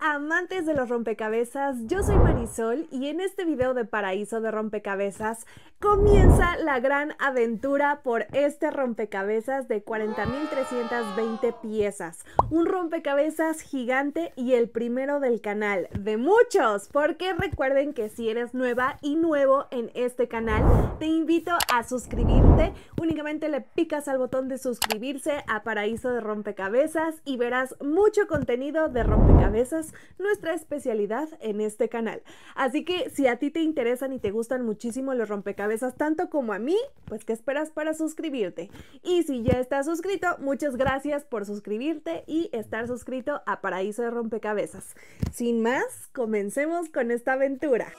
amantes de los rompecabezas, yo soy Marisol y en este video de Paraíso de Rompecabezas comienza la gran aventura por este rompecabezas de 40.320 piezas. Un rompecabezas gigante y el primero del canal, de muchos, porque recuerden que si eres nueva y nuevo en este canal, te invito a suscribirte, únicamente le picas al botón de suscribirse a Paraíso de Rompecabezas y verás mucho contenido de rompecabezas nuestra especialidad en este canal. Así que si a ti te interesan y te gustan muchísimo los rompecabezas tanto como a mí, pues ¿qué esperas para suscribirte? Y si ya estás suscrito, muchas gracias por suscribirte y estar suscrito a Paraíso de Rompecabezas. Sin más, comencemos con esta aventura.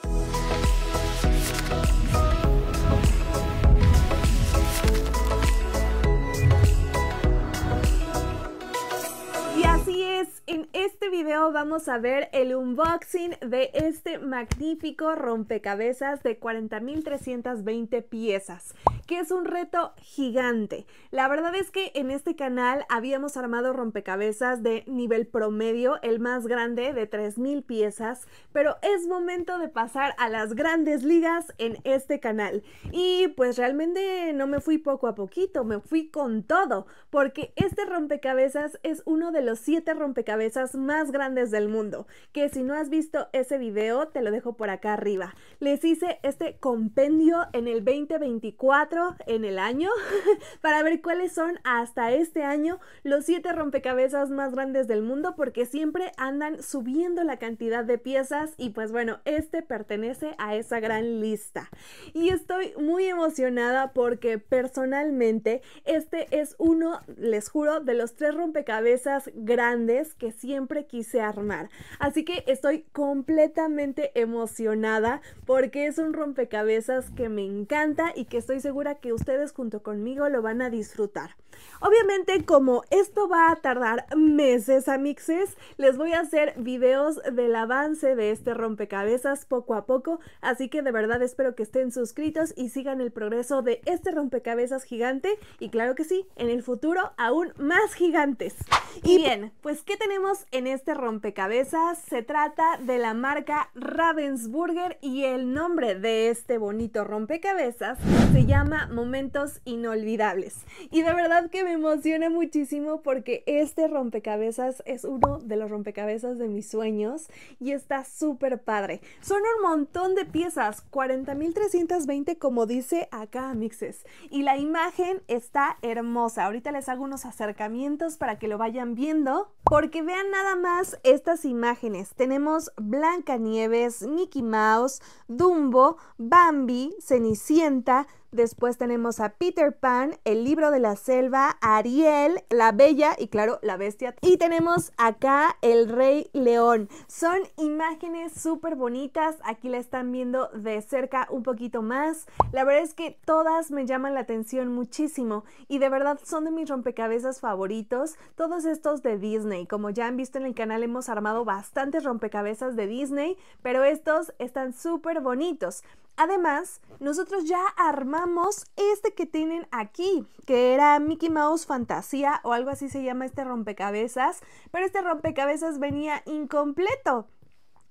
En este video vamos a ver el unboxing de este magnífico rompecabezas de 40.320 piezas, que es un reto gigante. La verdad es que en este canal habíamos armado rompecabezas de nivel promedio, el más grande de 3.000 piezas, pero es momento de pasar a las grandes ligas en este canal. Y pues realmente no me fui poco a poquito, me fui con todo, porque este rompecabezas es uno de los siete rompecabezas más grandes del mundo, que si no has visto ese video te lo dejo por acá arriba. Les hice este compendio en el 2024, en el año, para ver cuáles son hasta este año los siete rompecabezas más grandes del mundo, porque siempre andan subiendo la cantidad de piezas y pues bueno, este pertenece a esa gran lista. Y estoy muy emocionada porque personalmente este es uno, les juro, de los tres rompecabezas grandes que siempre quise armar. Así que estoy completamente emocionada porque es un rompecabezas que me encanta y que estoy segura que ustedes junto conmigo lo van a disfrutar. Obviamente como esto va a tardar meses a mixes, les voy a hacer videos del avance de este rompecabezas poco a poco, así que de verdad espero que estén suscritos y sigan el progreso de este rompecabezas gigante y claro que sí, en el futuro aún más gigantes. Y bien, pues ¿qué tenemos? en este rompecabezas? Se trata de la marca Ravensburger y el nombre de este bonito rompecabezas se llama Momentos Inolvidables. Y de verdad que me emociona muchísimo porque este rompecabezas es uno de los rompecabezas de mis sueños y está súper padre. Son un montón de piezas, 40.320 como dice acá Mixes. Y la imagen está hermosa. Ahorita les hago unos acercamientos para que lo vayan viendo porque vean nada más estas imágenes, tenemos Blancanieves, Mickey Mouse, Dumbo, Bambi, Cenicienta, Después tenemos a Peter Pan, El libro de la selva, Ariel, La Bella y claro, La Bestia. Y tenemos acá El Rey León. Son imágenes súper bonitas. Aquí la están viendo de cerca un poquito más. La verdad es que todas me llaman la atención muchísimo y de verdad son de mis rompecabezas favoritos. Todos estos de Disney. Como ya han visto en el canal hemos armado bastantes rompecabezas de Disney, pero estos están súper bonitos. Además, nosotros ya armamos este que tienen aquí, que era Mickey Mouse Fantasía o algo así se llama este rompecabezas, pero este rompecabezas venía incompleto.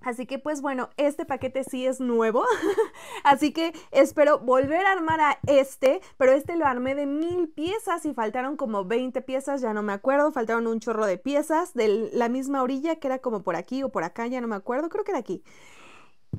Así que pues bueno, este paquete sí es nuevo, así que espero volver a armar a este, pero este lo armé de mil piezas y faltaron como 20 piezas, ya no me acuerdo, faltaron un chorro de piezas de la misma orilla que era como por aquí o por acá, ya no me acuerdo, creo que era aquí.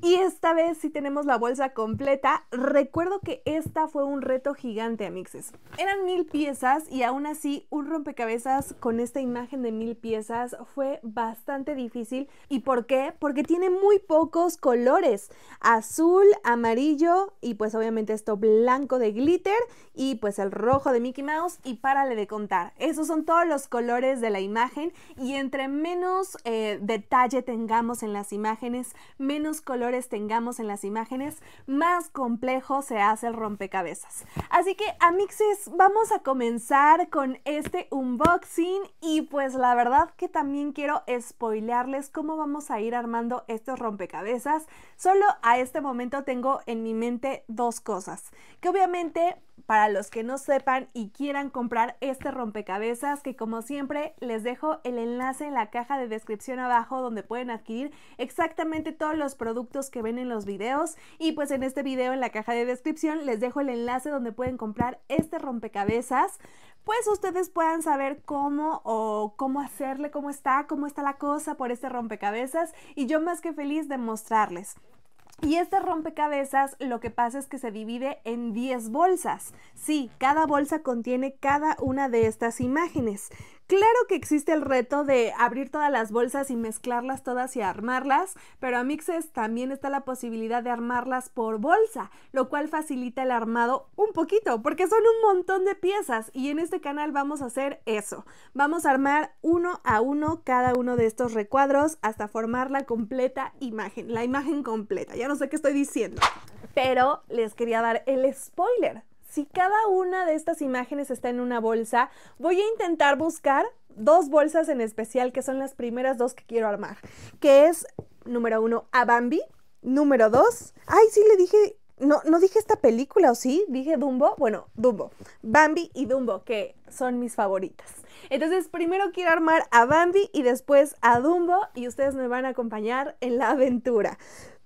Y esta vez sí tenemos la bolsa completa. Recuerdo que esta fue un reto gigante, amixes. Eran mil piezas y aún así un rompecabezas con esta imagen de mil piezas fue bastante difícil. ¿Y por qué? Porque tiene muy pocos colores. Azul, amarillo y pues obviamente esto blanco de glitter y pues el rojo de Mickey Mouse y párale de contar. Esos son todos los colores de la imagen y entre menos eh, detalle tengamos en las imágenes, menos colores tengamos en las imágenes, más complejo se hace el rompecabezas. Así que amixes, vamos a comenzar con este unboxing y pues la verdad que también quiero spoilearles cómo vamos a ir armando estos rompecabezas. Solo a este momento tengo en mi mente dos cosas, que obviamente para los que no sepan y quieran comprar este rompecabezas que como siempre les dejo el enlace en la caja de descripción abajo donde pueden adquirir exactamente todos los productos que ven en los videos y pues en este video en la caja de descripción les dejo el enlace donde pueden comprar este rompecabezas pues ustedes puedan saber cómo o cómo hacerle, cómo está, cómo está la cosa por este rompecabezas y yo más que feliz de mostrarles. Y este rompecabezas lo que pasa es que se divide en 10 bolsas. Sí, cada bolsa contiene cada una de estas imágenes. Claro que existe el reto de abrir todas las bolsas y mezclarlas todas y armarlas, pero a Mixes también está la posibilidad de armarlas por bolsa, lo cual facilita el armado un poquito, porque son un montón de piezas y en este canal vamos a hacer eso. Vamos a armar uno a uno cada uno de estos recuadros hasta formar la completa imagen, la imagen completa. Ya no sé qué estoy diciendo, pero les quería dar el spoiler si cada una de estas imágenes está en una bolsa, voy a intentar buscar dos bolsas en especial, que son las primeras dos que quiero armar, que es, número uno, a Bambi, número dos, ay, sí le dije, no, no dije esta película, ¿o sí? Dije Dumbo, bueno, Dumbo, Bambi y Dumbo, que son mis favoritas. Entonces, primero quiero armar a Bambi y después a Dumbo y ustedes me van a acompañar en la aventura.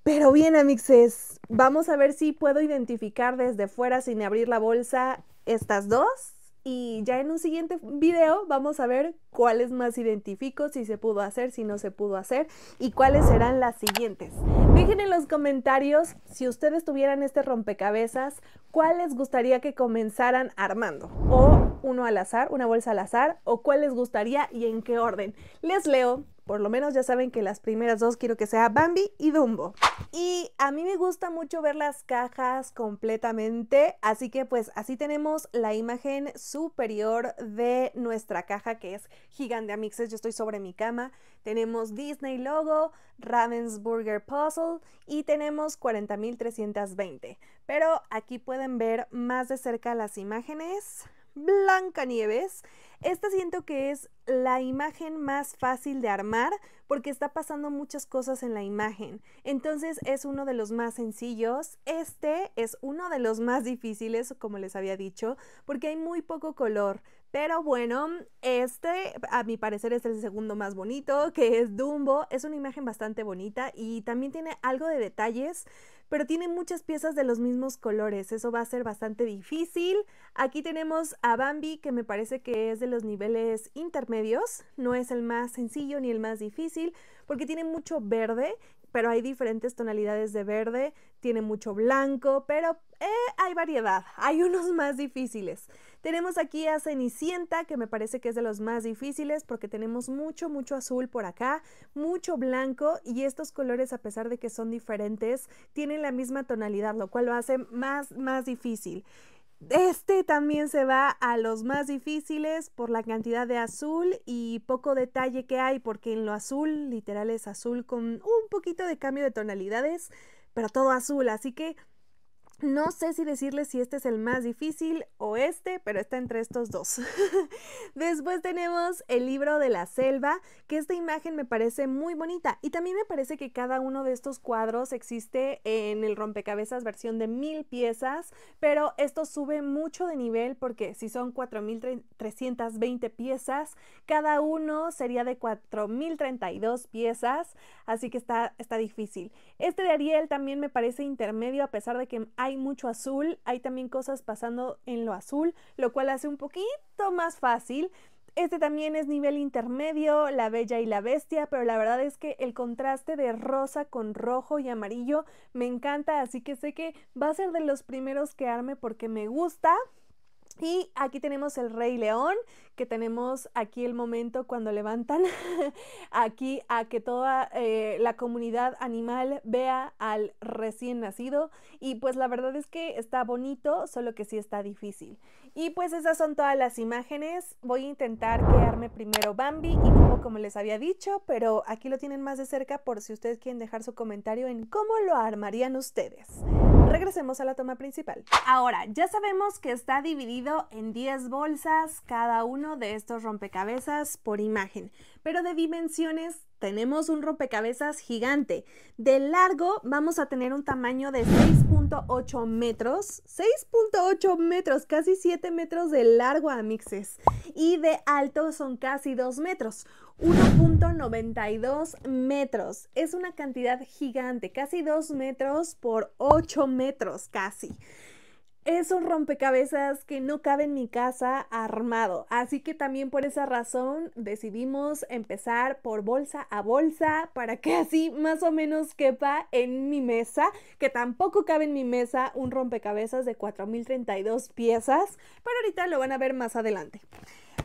Pero bien, amixes, vamos a ver si puedo identificar desde fuera sin abrir la bolsa estas dos. Y ya en un siguiente video vamos a ver cuáles más identifico, si se pudo hacer, si no se pudo hacer y cuáles serán las siguientes. Dejen en los comentarios si ustedes tuvieran este rompecabezas, cuál les gustaría que comenzaran armando. O uno al azar, una bolsa al azar, o cuál les gustaría y en qué orden. Les leo, por lo menos ya saben que las primeras dos quiero que sea Bambi y Dumbo. Y a mí me gusta mucho ver las cajas completamente, así que pues así tenemos la imagen superior de nuestra caja que es gigante amixes, yo estoy sobre mi cama. Tenemos Disney logo, Ravensburger Puzzle y tenemos 40.320. Pero aquí pueden ver más de cerca las imágenes. Blancanieves esta siento que es la imagen más fácil de armar porque está pasando muchas cosas en la imagen. Entonces es uno de los más sencillos. Este es uno de los más difíciles, como les había dicho, porque hay muy poco color. Pero bueno, este a mi parecer es el segundo más bonito, que es Dumbo. Es una imagen bastante bonita y también tiene algo de detalles, pero tiene muchas piezas de los mismos colores. Eso va a ser bastante difícil. Aquí tenemos a Bambi, que me parece que es de los niveles intermedios. No es el más sencillo ni el más difícil, porque tiene mucho verde pero hay diferentes tonalidades de verde, tiene mucho blanco, pero eh, hay variedad, hay unos más difíciles. Tenemos aquí a Cenicienta, que me parece que es de los más difíciles porque tenemos mucho, mucho azul por acá, mucho blanco y estos colores, a pesar de que son diferentes, tienen la misma tonalidad, lo cual lo hace más, más difícil. Este también se va a los más difíciles por la cantidad de azul y poco detalle que hay, porque en lo azul, literal, es azul con un poquito de cambio de tonalidades, pero todo azul, así que no sé si decirles si este es el más difícil o este, pero está entre estos dos. Después tenemos el libro de la selva, que esta imagen me parece muy bonita y también me parece que cada uno de estos cuadros existe en el rompecabezas versión de mil piezas, pero esto sube mucho de nivel porque si son 4.320 piezas, cada uno sería de 4.032 piezas, así que está, está difícil. Este de Ariel también me parece intermedio a pesar de que hay mucho azul, hay también cosas pasando en lo azul, lo cual hace un poquito más fácil. Este también es nivel intermedio, la bella y la bestia, pero la verdad es que el contraste de rosa con rojo y amarillo me encanta, así que sé que va a ser de los primeros que arme porque me gusta. Y aquí tenemos el Rey León, que tenemos aquí el momento cuando levantan, aquí a que toda eh, la comunidad animal vea al recién nacido y pues la verdad es que está bonito, solo que sí está difícil. Y pues esas son todas las imágenes, voy a intentar arme primero Bambi y como, como les había dicho, pero aquí lo tienen más de cerca por si ustedes quieren dejar su comentario en cómo lo armarían ustedes. Regresemos a la toma principal. Ahora, ya sabemos que está dividido en 10 bolsas, cada una de estos rompecabezas por imagen, pero de dimensiones tenemos un rompecabezas gigante. De largo vamos a tener un tamaño de 6.8 metros. 6.8 metros, casi 7 metros de largo a mixes. Y de alto son casi 2 metros. 1.92 metros. Es una cantidad gigante, casi 2 metros por 8 metros, casi es un rompecabezas que no cabe en mi casa armado. Así que también por esa razón decidimos empezar por bolsa a bolsa para que así más o menos quepa en mi mesa, que tampoco cabe en mi mesa un rompecabezas de 4032 piezas, pero ahorita lo van a ver más adelante.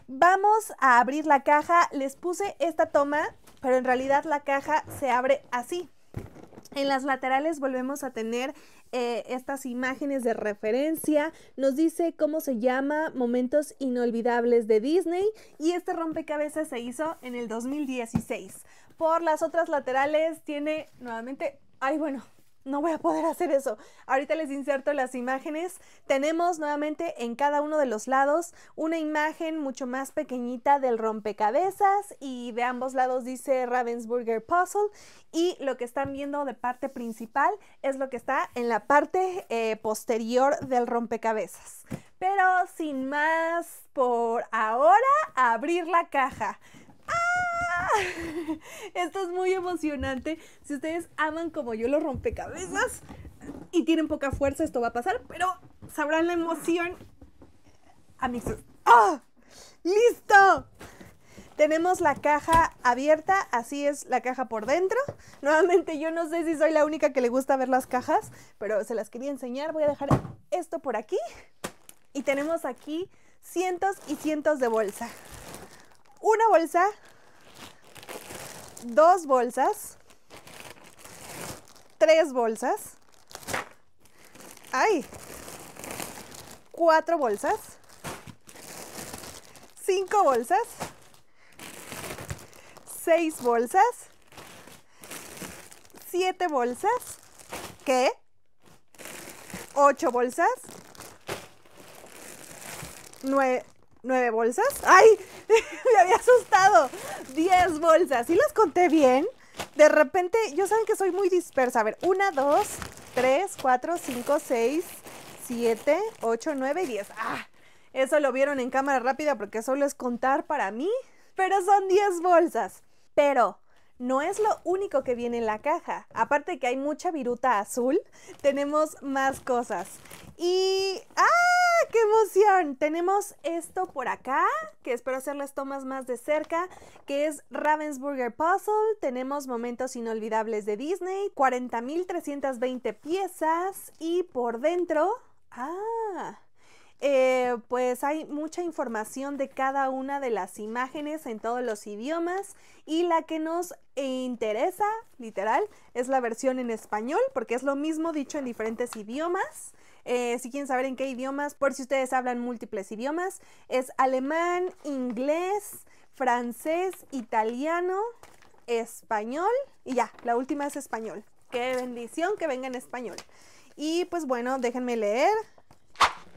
Vamos a abrir la caja. Les puse esta toma, pero en realidad la caja se abre así. En las laterales volvemos a tener eh, estas imágenes de referencia. Nos dice cómo se llama Momentos Inolvidables de Disney. Y este rompecabezas se hizo en el 2016. Por las otras laterales tiene nuevamente... Ay, bueno, no voy a poder hacer eso. Ahorita les inserto las imágenes. Tenemos nuevamente en cada uno de los lados una imagen mucho más pequeñita del rompecabezas y de ambos lados dice Ravensburger Puzzle y lo que están viendo de parte principal es lo que está en la parte eh, posterior del rompecabezas. Pero sin más, por ahora, abrir la caja. ¡Ah! Esto es muy emocionante. Si ustedes aman como yo los rompecabezas y tienen poca fuerza, esto va a pasar, pero sabrán la emoción. Amigos. ¡Ah! ¡Listo! Tenemos la caja abierta, así es la caja por dentro. Nuevamente, yo no sé si soy la única que le gusta ver las cajas, pero se las quería enseñar. Voy a dejar esto por aquí. Y tenemos aquí cientos y cientos de bolsa. Una bolsa dos bolsas, tres bolsas, ay, cuatro bolsas, cinco bolsas, seis bolsas, siete bolsas, ¿qué? Ocho bolsas, nueve nueve bolsas. ¡Ay! me había asustado. Diez bolsas. si las conté bien? De repente, yo saben que soy muy dispersa. A ver, una, dos, tres, cuatro, cinco, seis, siete, ocho, nueve y diez. ¡Ah! Eso lo vieron en cámara rápida porque solo es contar para mí. Pero son diez bolsas. Pero no es lo único que viene en la caja. Aparte de que hay mucha viruta azul, tenemos más cosas. Y ¡ah! ¡Qué emoción! Tenemos esto por acá, que espero hacerles tomas más de cerca, que es Ravensburger Puzzle. Tenemos momentos inolvidables de Disney, 40.320 piezas y por dentro... ¡Ah! Eh, pues hay mucha información de cada una de las imágenes en todos los idiomas y la que nos interesa, literal, es la versión en español porque es lo mismo dicho en diferentes idiomas. Eh, si quieren saber en qué idiomas, por si ustedes hablan múltiples idiomas, es alemán, inglés, francés, italiano, español y ya, la última es español. Qué bendición que venga en español. Y pues bueno, déjenme leer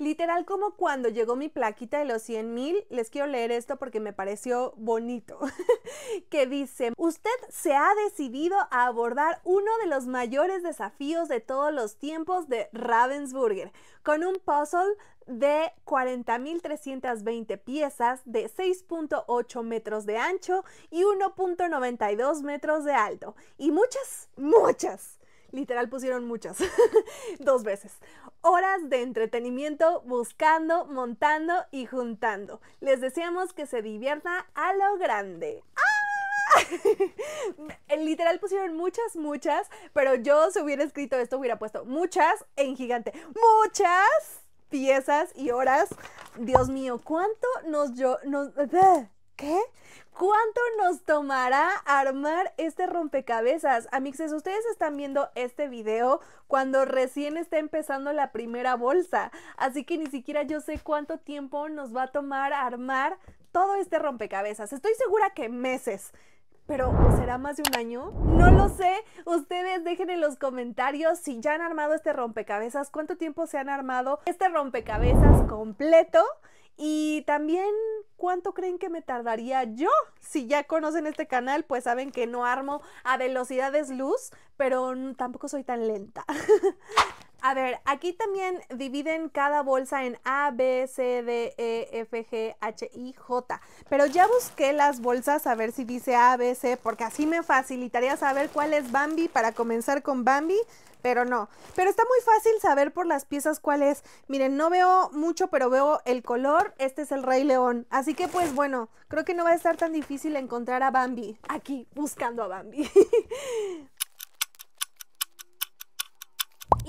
Literal como cuando llegó mi plaquita de los 100 mil, les quiero leer esto porque me pareció bonito, que dice, usted se ha decidido a abordar uno de los mayores desafíos de todos los tiempos de Ravensburger, con un puzzle de 40.320 piezas de 6.8 metros de ancho y 1.92 metros de alto, y muchas, muchas Literal pusieron muchas, dos veces. Horas de entretenimiento buscando, montando y juntando. Les deseamos que se divierta a lo grande. ¡Ah! Literal pusieron muchas, muchas, pero yo si hubiera escrito esto hubiera puesto muchas en gigante. Muchas piezas y horas. Dios mío, ¿cuánto nos yo... Nos, ¿Cuánto nos tomará armar este rompecabezas? Amixes, ustedes están viendo este video cuando recién está empezando la primera bolsa, así que ni siquiera yo sé cuánto tiempo nos va a tomar armar todo este rompecabezas. Estoy segura que meses. Pero ¿será más de un año? No lo sé. Ustedes dejen en los comentarios si ya han armado este rompecabezas, cuánto tiempo se han armado este rompecabezas completo y también, ¿cuánto creen que me tardaría yo? Si ya conocen este canal, pues saben que no armo a velocidades luz, pero tampoco soy tan lenta. A ver, aquí también dividen cada bolsa en A, B, C, D, E, F, G, H, I, J. Pero ya busqué las bolsas a ver si dice A, B, C, porque así me facilitaría saber cuál es Bambi para comenzar con Bambi pero no. Pero está muy fácil saber por las piezas cuál es. Miren, no veo mucho, pero veo el color. Este es el Rey León. Así que pues bueno, creo que no va a estar tan difícil encontrar a Bambi aquí buscando a Bambi.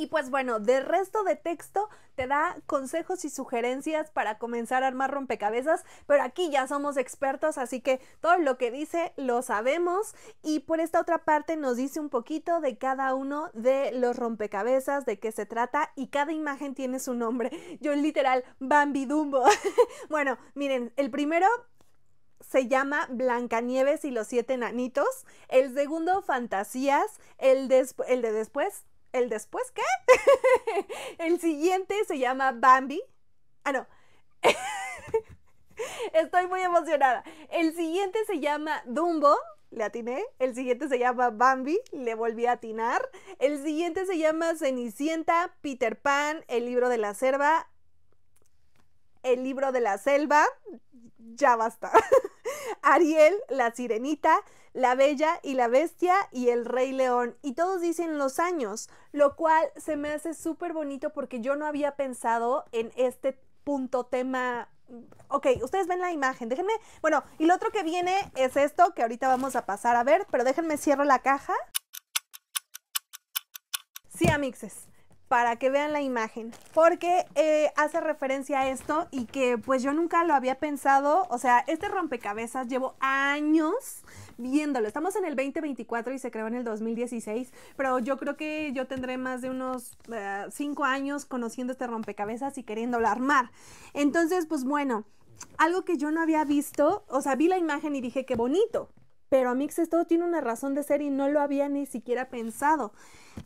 Y pues bueno, del resto de texto te da consejos y sugerencias para comenzar a armar rompecabezas, pero aquí ya somos expertos, así que todo lo que dice lo sabemos. Y por esta otra parte nos dice un poquito de cada uno de los rompecabezas, de qué se trata y cada imagen tiene su nombre. Yo literal, Bambi Dumbo. bueno, miren, el primero se llama Blancanieves y los siete nanitos, el segundo Fantasías, el de después ¿El después qué? el siguiente se llama Bambi. Ah, no. Estoy muy emocionada. El siguiente se llama Dumbo. Le atiné. El siguiente se llama Bambi. Le volví a atinar. El siguiente se llama Cenicienta, Peter Pan, El libro de la selva. El libro de la selva. Ya basta. Ariel, la sirenita, la bella y la bestia y el rey león. Y todos dicen los años, lo cual se me hace súper bonito porque yo no había pensado en este punto tema Ok, ustedes ven la imagen, déjenme. Bueno, y lo otro que viene es esto que ahorita vamos a pasar a ver, pero déjenme cierro la caja. Sí, amixes para que vean la imagen, porque eh, hace referencia a esto y que pues yo nunca lo había pensado, o sea, este rompecabezas llevo años viéndolo, estamos en el 2024 y se creó en el 2016, pero yo creo que yo tendré más de unos 5 eh, años conociendo este rompecabezas y queriéndolo armar. Entonces, pues bueno, algo que yo no había visto, o sea, vi la imagen y dije, qué bonito, pero a Mix esto tiene una razón de ser y no lo había ni siquiera pensado.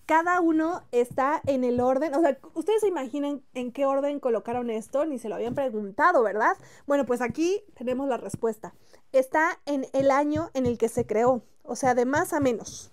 Cada uno está en el orden, o sea, ustedes se imaginan en qué orden colocaron esto, ni se lo habían preguntado, ¿verdad? Bueno, pues aquí tenemos la respuesta. Está en el año en el que se creó, o sea, de más a menos.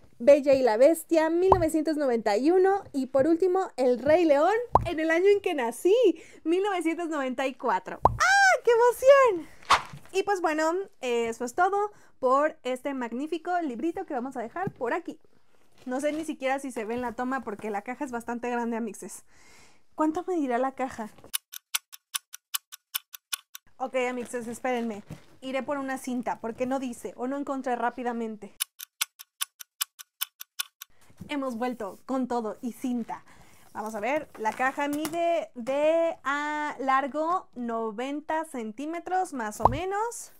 Bella y la Bestia, 1991. Y por último, El Rey León, en el año en que nací, 1994. ¡Ah, qué emoción! Y pues bueno, eso es todo por este magnífico librito que vamos a dejar por aquí. No sé ni siquiera si se ve en la toma porque la caja es bastante grande, Amixes. ¿Cuánto medirá la caja? Ok, Amixes, espérenme. Iré por una cinta porque no dice o no encontré rápidamente hemos vuelto con todo y cinta. Vamos a ver, la caja mide de a largo 90 centímetros más o menos,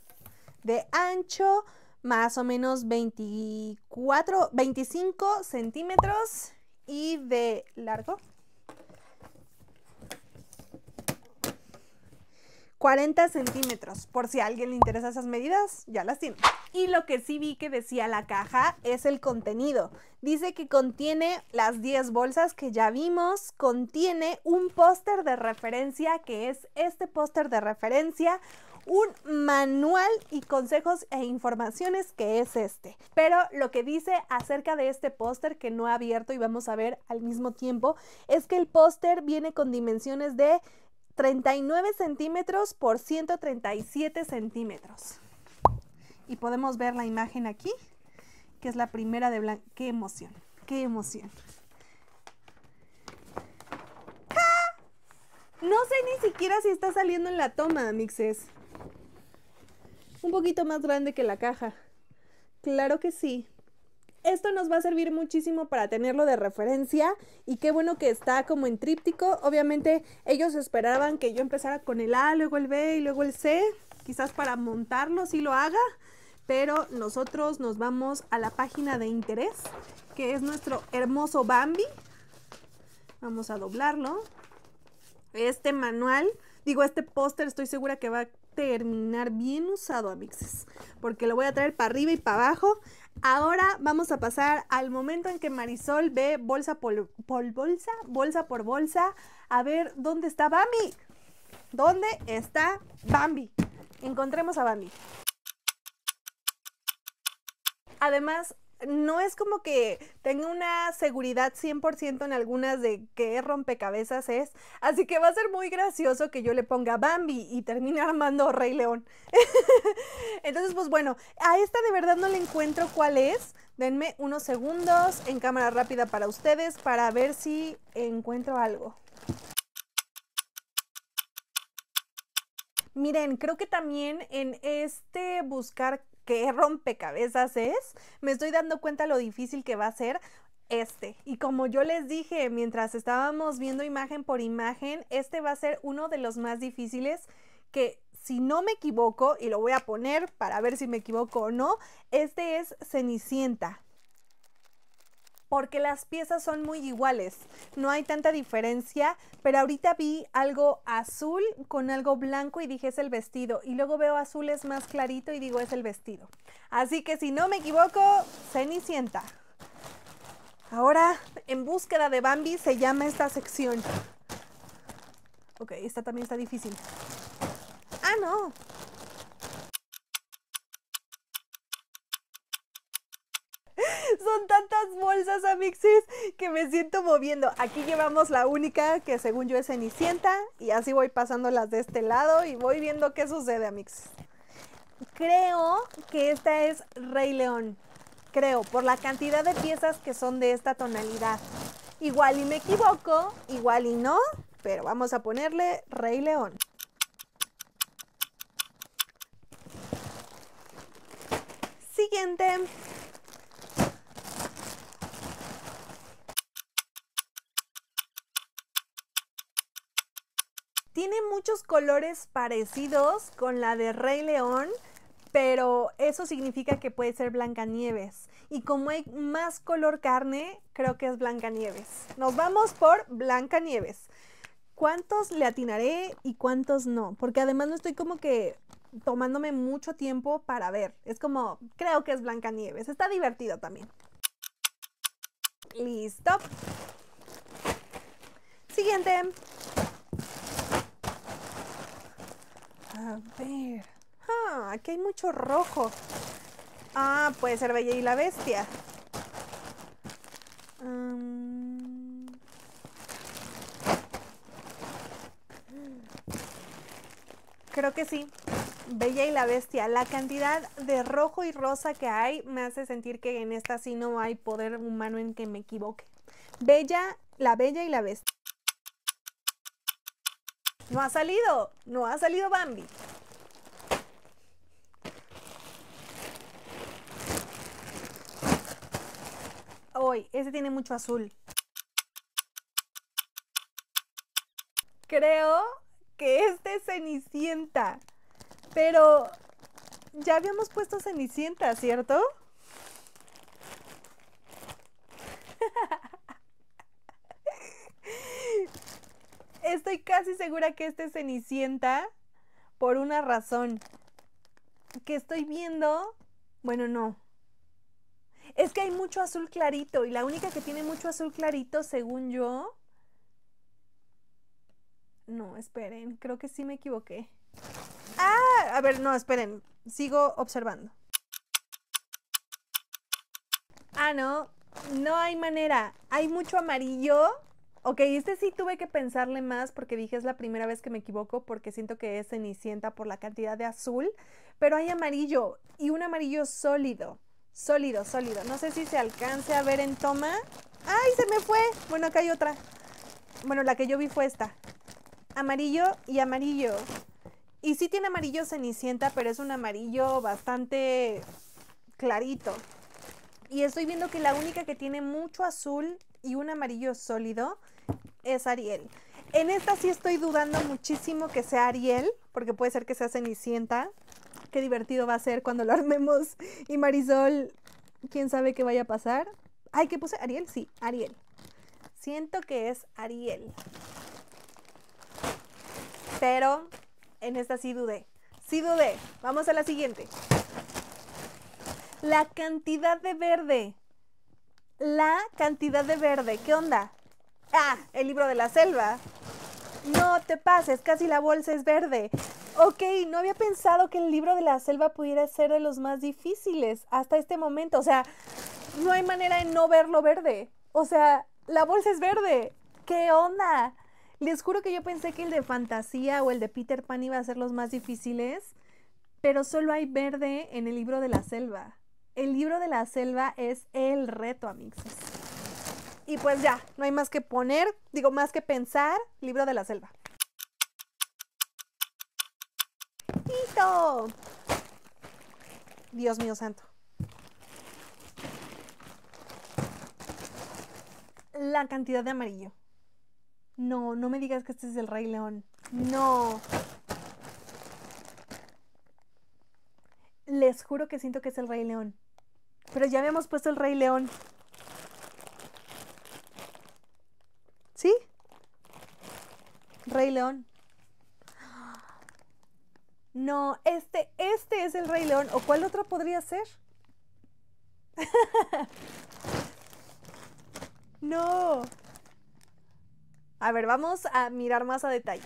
de ancho más o menos 24, 25 centímetros y de largo 40 centímetros. Por si a alguien le interesa esas medidas, ya las tiene. Y lo que sí vi que decía la caja es el contenido. Dice que contiene las 10 bolsas que ya vimos, contiene un póster de referencia que es este póster de referencia, un manual y consejos e informaciones que es este. Pero lo que dice acerca de este póster que no ha abierto y vamos a ver al mismo tiempo es que el póster viene con dimensiones de 39 centímetros por 137 centímetros. Y podemos ver la imagen aquí, que es la primera de blanco. ¡Qué emoción! ¡Qué emoción! No sé ni siquiera si está saliendo en la toma, Mixes. Un poquito más grande que la caja. Claro que sí. Esto nos va a servir muchísimo para tenerlo de referencia y qué bueno que está como en tríptico. Obviamente ellos esperaban que yo empezara con el A, luego el B y luego el C. Quizás para montarlo si lo haga, pero nosotros nos vamos a la página de interés, que es nuestro hermoso Bambi. Vamos a doblarlo. Este manual, digo, este póster estoy segura que va a terminar bien usado, amixes, porque lo voy a traer para arriba y para abajo Ahora vamos a pasar al momento en que Marisol ve bolsa por, bolsa, bolsa por bolsa, a ver dónde está Bambi. ¿Dónde está Bambi? Encontremos a Bambi. Además, no es como que tenga una seguridad 100% en algunas de qué rompecabezas es. Así que va a ser muy gracioso que yo le ponga Bambi y termine armando Rey León. Entonces, pues bueno, a esta de verdad no le encuentro cuál es. Denme unos segundos en cámara rápida para ustedes para ver si encuentro algo. Miren, creo que también en este buscar qué rompecabezas es, me estoy dando cuenta lo difícil que va a ser este. Y como yo les dije mientras estábamos viendo imagen por imagen, este va a ser uno de los más difíciles que si no me equivoco, y lo voy a poner para ver si me equivoco o no, este es Cenicienta porque las piezas son muy iguales, no hay tanta diferencia, pero ahorita vi algo azul con algo blanco y dije es el vestido, y luego veo azul es más clarito y digo es el vestido. Así que si no me equivoco, Cenicienta. Ahora, en búsqueda de Bambi se llama esta sección. Ok, esta también está difícil. Ah, no, Son tantas bolsas, Amixis, que me siento moviendo. Aquí llevamos la única que según yo es Cenicienta y así voy pasando las de este lado y voy viendo qué sucede, Amixis. Creo que esta es Rey León. Creo, por la cantidad de piezas que son de esta tonalidad. Igual y me equivoco, igual y no, pero vamos a ponerle Rey León. Siguiente. Tiene muchos colores parecidos con la de Rey León, pero eso significa que puede ser Blancanieves. Y como hay más color carne, creo que es Blancanieves. Nos vamos por Blancanieves. ¿Cuántos le atinaré y cuántos no? Porque además no estoy como que tomándome mucho tiempo para ver. Es como, creo que es Blancanieves. Está divertido también. Listo. Siguiente. A ver. Ah, aquí hay mucho rojo. Ah, puede ser Bella y la Bestia. Mm. Creo que sí. Bella y la Bestia. La cantidad de rojo y rosa que hay me hace sentir que en esta sí no hay poder humano en que me equivoque. Bella, la Bella y la Bestia. No ha salido, no ha salido Bambi. Hoy, ese tiene mucho azul. Creo que este es Cenicienta. Pero ya habíamos puesto Cenicienta, ¿cierto? estoy casi segura que este es Cenicienta por una razón. Que estoy viendo... Bueno, no. Es que hay mucho azul clarito y la única que tiene mucho azul clarito, según yo... No, esperen, creo que sí me equivoqué. Ah, a ver, no, esperen, sigo observando. Ah, no, no hay manera. Hay mucho amarillo Ok, este sí tuve que pensarle más porque dije es la primera vez que me equivoco porque siento que es cenicienta por la cantidad de azul, pero hay amarillo y un amarillo sólido, sólido, sólido. No sé si se alcance a ver en toma. ¡Ay, se me fue! Bueno, acá hay otra. Bueno, la que yo vi fue esta. Amarillo y amarillo. Y sí tiene amarillo cenicienta, pero es un amarillo bastante clarito. Y estoy viendo que la única que tiene mucho azul y un amarillo sólido es Ariel. En esta sí estoy dudando muchísimo que sea Ariel, porque puede ser que sea Cenicienta. Qué divertido va a ser cuando lo armemos. Y Marisol, quién sabe qué vaya a pasar. Ay, ¿qué puse? Ariel, sí, Ariel. Siento que es Ariel. Pero en esta sí dudé. Sí dudé. Vamos a la siguiente. La cantidad de verde. La cantidad de verde. ¿Qué onda? Ah, el libro de la selva. No te pases, casi la bolsa es verde. Ok, no había pensado que el libro de la selva pudiera ser de los más difíciles hasta este momento. O sea, no hay manera de no verlo verde. O sea, la bolsa es verde. ¿Qué onda? Les juro que yo pensé que el de fantasía o el de Peter Pan iba a ser los más difíciles, pero solo hay verde en el libro de la selva. El libro de la selva es el reto, amigos. Y pues ya, no hay más que poner, digo, más que pensar, libro de la selva. ¡Listo! Dios mío santo. La cantidad de amarillo. No, no me digas que este es el Rey León. No. Les juro que siento que es el Rey León. Pero ya habíamos puesto el Rey León. Rey León. No, este, este es el Rey León. ¿O cuál otro podría ser? no. A ver, vamos a mirar más a detalle.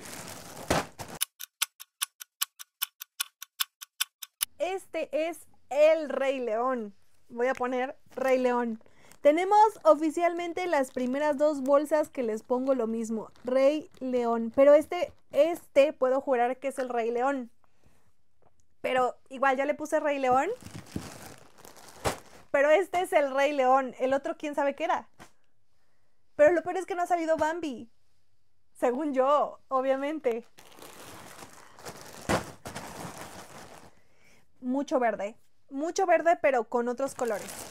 Este es el Rey León. Voy a poner Rey León. Tenemos oficialmente las primeras dos bolsas que les pongo lo mismo. Rey León. Pero este, este puedo jurar que es el Rey León. Pero igual ya le puse Rey León. Pero este es el Rey León. El otro quién sabe qué era. Pero lo peor es que no ha salido Bambi. Según yo, obviamente. Mucho verde. Mucho verde, pero con otros colores.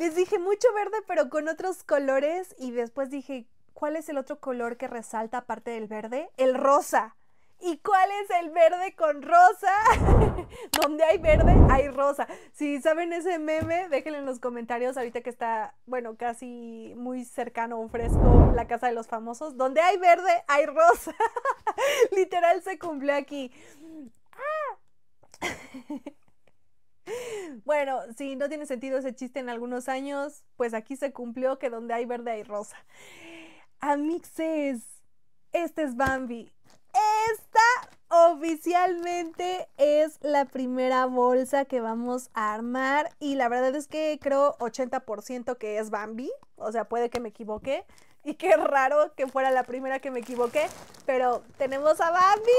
Les dije mucho verde, pero con otros colores. Y después dije, ¿cuál es el otro color que resalta aparte del verde? El rosa. ¿Y cuál es el verde con rosa? Donde hay verde, hay rosa. Si saben ese meme, déjenlo en los comentarios ahorita que está, bueno, casi muy cercano a un fresco la casa de los famosos. Donde hay verde, hay rosa. Literal se cumple aquí. ¡Ah! Bueno, si no tiene sentido ese chiste en algunos años, pues aquí se cumplió que donde hay verde hay rosa. Amixes, este es Bambi. Esta oficialmente es la primera bolsa que vamos a armar y la verdad es que creo 80% que es Bambi, o sea, puede que me equivoque. Y qué raro que fuera la primera que me equivoqué, pero tenemos a Bambi.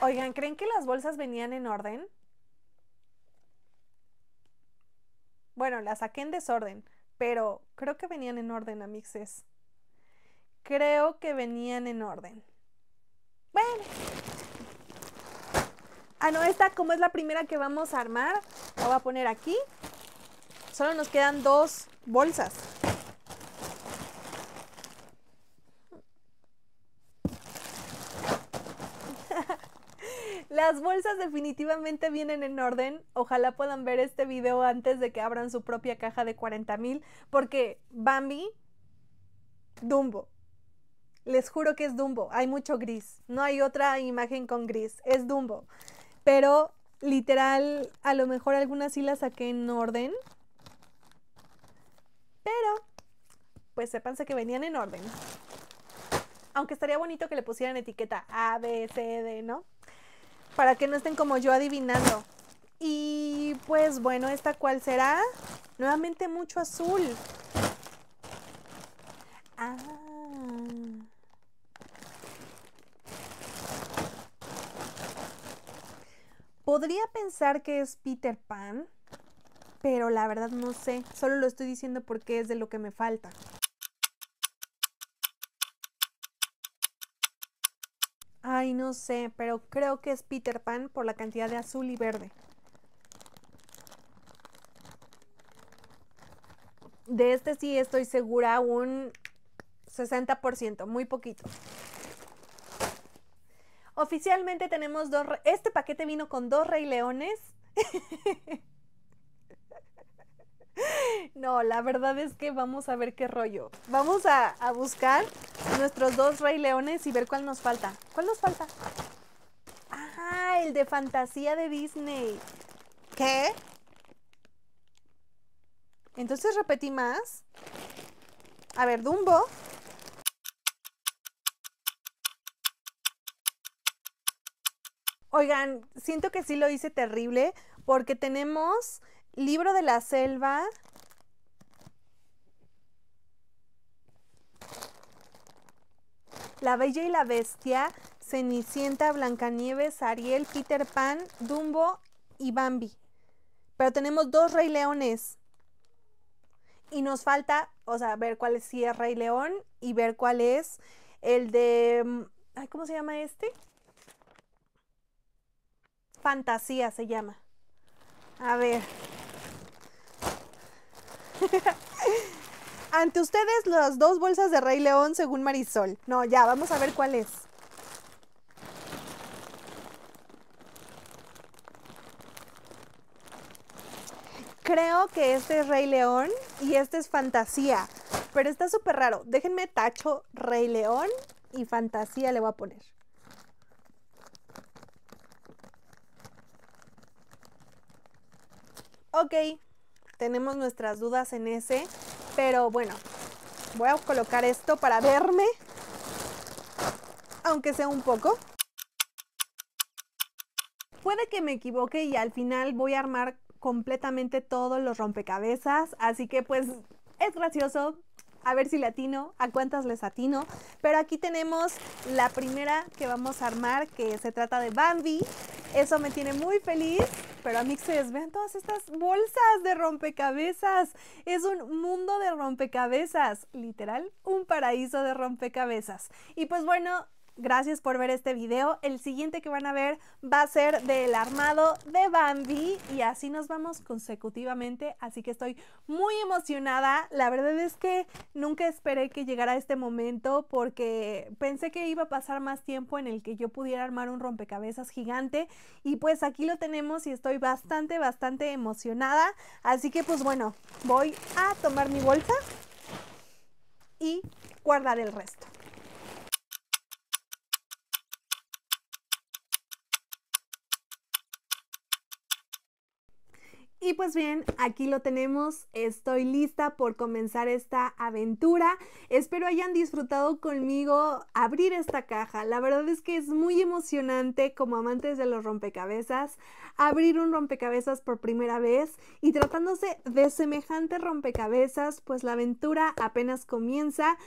Oigan, ¿creen que las bolsas venían en orden? Bueno, la saqué en desorden, pero creo que venían en orden, amixes. Creo que venían en orden. Bueno. Ah, no, esta como es la primera que vamos a armar, la voy a poner aquí. Solo nos quedan dos bolsas. Las bolsas definitivamente vienen en orden. Ojalá puedan ver este video antes de que abran su propia caja de 40 mil, porque Bambi, Dumbo. Les juro que es Dumbo. Hay mucho gris. No hay otra imagen con gris. Es Dumbo. Pero literal, a lo mejor algunas sí las saqué en orden. Pero, pues sepanse que venían en orden. Aunque estaría bonito que le pusieran etiqueta A, B, C, D, ¿no? para que no estén como yo adivinando. Y pues bueno, ¿esta cuál será? Nuevamente mucho azul. Ah. Podría pensar que es Peter Pan, pero la verdad no sé. Solo lo estoy diciendo porque es de lo que me falta. Ay, no sé, pero creo que es Peter Pan por la cantidad de azul y verde. De este sí estoy segura un 60%, muy poquito. Oficialmente tenemos dos... Este paquete vino con dos rey leones. No, la verdad es que vamos a ver qué rollo. Vamos a, buscar nuestros dos Rey Leones y ver cuál nos falta. ¿Cuál nos falta? Ah, el de fantasía de Disney. ¿Qué? Entonces repetí más. A ver, Dumbo. Oigan, siento que sí lo hice terrible porque tenemos Libro de la Selva, La Bella y la Bestia, Cenicienta, Blancanieves, Ariel, Peter Pan, Dumbo y Bambi. Pero tenemos dos Rey Leones. Y nos falta, o sea, ver cuál es si es Rey León y ver cuál es el de... Mm, ¿Cómo se llama este? Fantasía se llama. A ver. Ante ustedes las dos bolsas de Rey León según Marisol. No, ya, vamos a ver cuál es. Creo que este es Rey León y este es Fantasía. Pero está súper raro. Déjenme tacho Rey León y Fantasía le voy a poner. Ok, tenemos nuestras dudas en ese. Pero bueno, voy a colocar esto para verme, aunque sea un poco. Puede que me equivoque y al final voy a armar completamente todos los rompecabezas, así que pues es gracioso. A ver si le atino, a cuántas les atino. Pero aquí tenemos la primera que vamos a armar, que se trata de Bambi. Eso me tiene muy feliz. Pero a vean todas estas bolsas de rompecabezas. Es un mundo de rompecabezas, literal, un paraíso de rompecabezas. Y pues bueno, Gracias por ver este video. El siguiente que van a ver va a ser del armado de Bambi y así nos vamos consecutivamente. Así que estoy muy emocionada. La verdad es que nunca esperé que llegara este momento porque pensé que iba a pasar más tiempo en el que yo pudiera armar un rompecabezas gigante y pues aquí lo tenemos y estoy bastante, bastante emocionada. Así que pues bueno, voy a tomar mi bolsa y guardar el resto. Y pues bien, aquí lo tenemos, estoy lista por comenzar esta aventura. Espero hayan disfrutado conmigo abrir esta caja. La verdad es que es muy emocionante como amantes de los rompecabezas, abrir un rompecabezas por primera vez y tratándose de semejante rompecabezas, pues la aventura apenas comienza.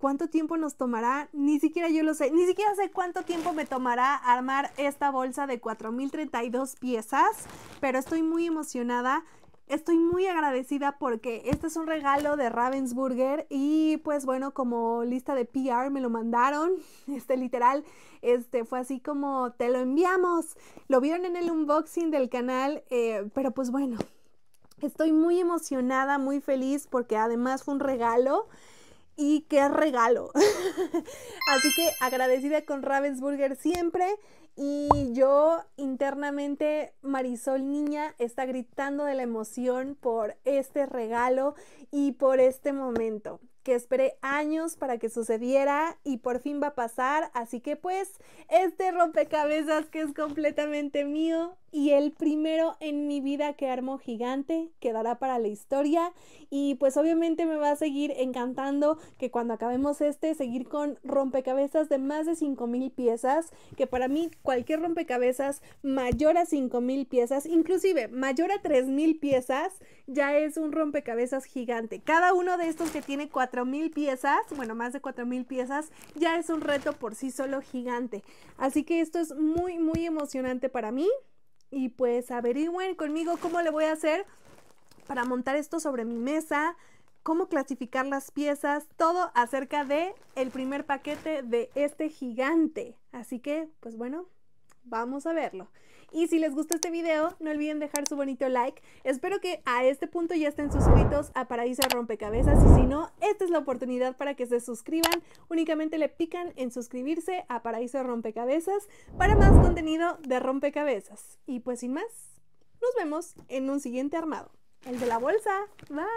¿Cuánto tiempo nos tomará? Ni siquiera yo lo sé. Ni siquiera sé cuánto tiempo me tomará armar esta bolsa de 4032 piezas, pero estoy muy emocionada. Estoy muy agradecida porque este es un regalo de Ravensburger y pues bueno, como lista de PR me lo mandaron, este literal, este fue así como te lo enviamos, lo vieron en el unboxing del canal, eh, pero pues bueno, estoy muy emocionada, muy feliz porque además fue un regalo y qué regalo. Así que agradecida con Ravensburger siempre. Y yo internamente, Marisol Niña, está gritando de la emoción por este regalo y por este momento que esperé años para que sucediera y por fin va a pasar. Así que pues este rompecabezas que es completamente mío y el primero en mi vida que armo gigante quedará para la historia y pues obviamente me va a seguir encantando que cuando acabemos este seguir con rompecabezas de más de 5000 piezas, que para mí cualquier rompecabezas mayor a 5000 piezas, inclusive mayor a 3000 piezas, ya es un rompecabezas gigante. Cada uno de estos que tiene 4000 piezas, bueno, más de 4000 piezas, ya es un reto por sí solo gigante. Así que esto es muy muy emocionante para mí. Y pues averigüen conmigo cómo le voy a hacer para montar esto sobre mi mesa, cómo clasificar las piezas, todo acerca de el primer paquete de este gigante. Así que, pues bueno, vamos a verlo. Y si les gustó este video, no olviden dejar su bonito like. Espero que a este punto ya estén suscritos a Paraíso Rompecabezas y si no, esta es la oportunidad para que se suscriban. Únicamente le pican en suscribirse a Paraíso Rompecabezas para más contenido de rompecabezas. Y pues sin más, nos vemos en un siguiente armado. El de la bolsa. Bye.